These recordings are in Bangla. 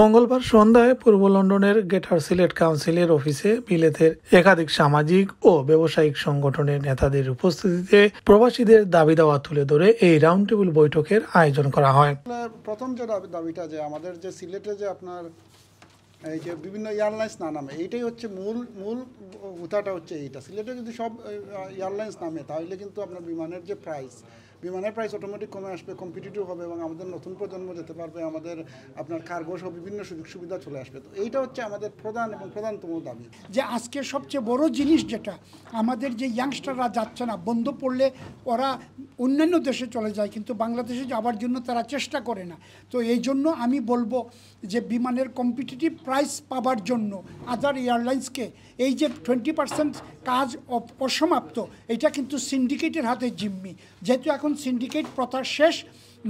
মঙ্গলবার সন্ধ্যায় পূর্ব লন্ডনের গেটার সিলেট কাউন্সিলের অফিসে বিলেতের একাধিক সামাজিক ও ব্যবসায়িক সংগঠনের নেতাদের উপস্থিতিতে প্রবাসীদের দাবি দাওয়া তুলে ধরে এই রাউন্ড টেবিল বৈঠকের আয়োজন করা হয় প্রথম যে দাবিটা যে আমাদের যে সিলেটে যে আপনার এই যে বিভিন্ন এয়ারলাইন্স না নামে এইটাই হচ্ছে মূল মূল উথাটা হচ্ছে এইটা সিলেটে যদি সব এয়ারলাইন্স নামে তাহলে কিন্তু আপনার বিমানের যে প্রাইস বিমানের প্রাইস অটোমেটিক কমে আসবে কম্পিটিটিভ হবে এবং আমাদের নতুন প্রজন্ম যেতে পারবে আমাদের আপনার কার্গো সহ বিভিন্ন সুযোগ সুবিধা চলে আসবে তো এইটা হচ্ছে আমাদের প্রধান এবং প্রধানতম দাবি যে আজকে সবচেয়ে বড় জিনিস যেটা আমাদের যে ইয়াংস্টাররা যাচ্ছে না বন্ধ পড়লে ওরা অন্যান্য দেশে চলে যায় কিন্তু বাংলাদেশে যাওয়ার জন্য তারা চেষ্টা করে না তো এই জন্য আমি বলবো যে বিমানের কম্পিটিটিভ প্রাইস পাবার জন্য আদার এয়ারলাইন্সকে এই যে টোয়েন্টি নাইনটি পার্সেন্ট কাজ অসমাপ্ত এটা কিন্তু সিন্ডিকেটের হাতে জিম্মি যেহেতু এখন সিন্ডিকেট প্রথা শেষ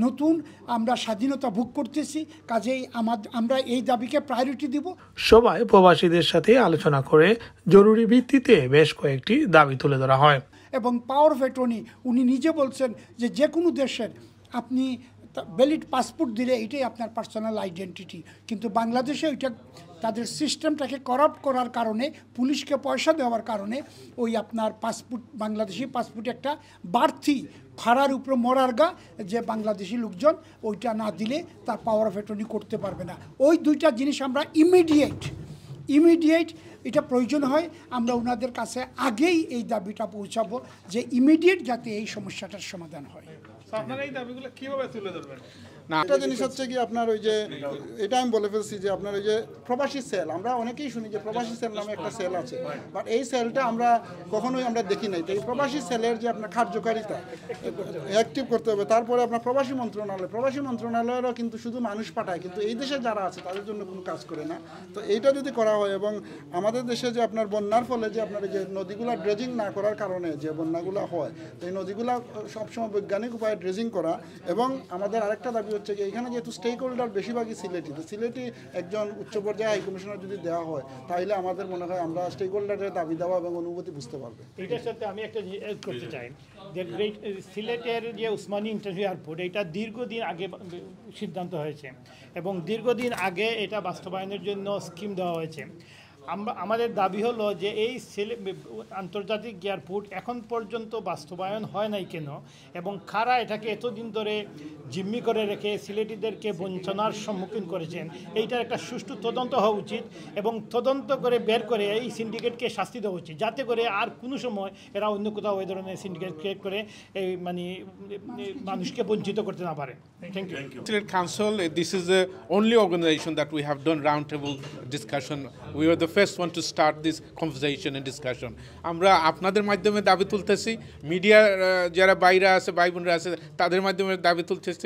নতুন আমরা স্বাধীনতা ভোগ করতেছি কাজেই আমাদের আমরা এই দাবিকে প্রায়োরিটি দিব সবাই প্রবাসীদের সাথে আলোচনা করে জরুরি ভিত্তিতে বেশ কয়েকটি দাবি তুলে ধরা হয় এবং পাওয়ার ভেটনি উনি নিজে বলছেন যে যে কোনো দেশের আপনি ভ্যালিড পাসপোর্ট দিলে এটাই আপনার পার্সোনাল আইডেন্টিটি কিন্তু বাংলাদেশে ওইটা তাদের সিস্টেমটাকে করাপ্ট করার কারণে পুলিশকে পয়সা দেওয়ার কারণে ওই আপনার পাসপোর্ট বাংলাদেশি পাসপোর্ট একটা বাড়তি ভাড়ার উপরে মরার গা যে বাংলাদেশি লোকজন ওইটা না দিলে তার পাওয়ার অফ অ্যাটর্নি করতে পারবে না ওই দুইটা জিনিস আমরা ইমিডিয়েট ইমিডিয়েট এটা প্রয়োজন হয় আমরা ওনাদের কাছে আগেই এই দাবিটা পৌঁছাবো যে ইমিডিয়েট যাতে এই সমস্যাটার সমাধান হয় একটা জিনিস হচ্ছে কি আপনার ওই যে এটা আমি বলে ফেলছি যে আপনার ওই যে প্রবাসী সেল আমরা অনেকেই শুনি যে প্রবাসী সেল নামে একটা সেল আছে বাট এই সেলটা আমরা কখনোই আমরা দেখি নাই তো এই প্রবাসী সেলের যে আপনার কার্যকারিতা অ্যাক্টিভ করতে হবে তারপরে আপনার প্রবাসী মন্ত্রণালয় প্রবাসী মন্ত্রণালয়েরও কিন্তু শুধু মানুষ পাঠায় কিন্তু এই দেশে যারা আছে তাদের জন্য কোনো কাজ করে না তো এইটা যদি করা হয় এবং আমাদের দেশে যে আপনার বন্যার ফলে যে আপনার যে নদীগুলো ড্রেজিং না করার কারণে যে বন্যাগুলো হয় তো এই নদীগুলা সবসময় বৈজ্ঞানিক উপায়ে স্ট্যান্ডার্ড করা এবং আমাদের আরেকটা দাবি হচ্ছে যে এখানে যেহেতু স্টেক হোল্ডার বেশিরভাগই সিলেটি তো সিলেটি একজন উচ্চ পর্যায়ে হাই কমিশনার যদি দেওয়া হয় তাহলে আমাদের মনে হয় আমরা স্টেক হোল্ডারের দাবি দেওয়া এবং অনুভূতি বুঝতে পারবো এটার সাথে আমি একটা এড করতে চাই যে গ্রেট সিলেটের যে উসমানী ইন্টারভিউ এয়ারপোর্ট এটা দীর্ঘদিন আগে সিদ্ধান্ত হয়েছে এবং দীর্ঘদিন আগে এটা বাস্তবায়নের জন্য স্কিম দেওয়া হয়েছে আমরা আমাদের দাবি হলো যে এই ছেলে আন্তর্জাতিক এয়ারপোর্ট এখন পর্যন্ত বাস্তবায়ন হয় নাই কেন এবং খারা এটাকে এতদিন ধরে জিম্মি করে রেখে সিলেটিদেরকে বঞ্চনার সম্মুখীন করেছেন এইটার একটা সুষ্ঠু তদন্ত হওয়া উচিত এবং তদন্ত করে বের করে এই সিন্ডিকেটকে শাস্তি দেওয়া উচিত যাতে করে আর কোনো সময় এরা অন্য কোথাও ওই ধরনের সিন্ডিকেট ক্রিয়েট করে এই মানে মানুষকে বঞ্চিত করতে না পারে thank you council this is the only organisation that we have done round table discussion we are the first one to start this conversation and discussion আমরা আপনাদের মাধ্যমে দাবি তুলতেছি মিডিয়ার যারা বাইরে আছে ভাই বোনরা আছে তাদের মাধ্যমে দাবি তুলতেছি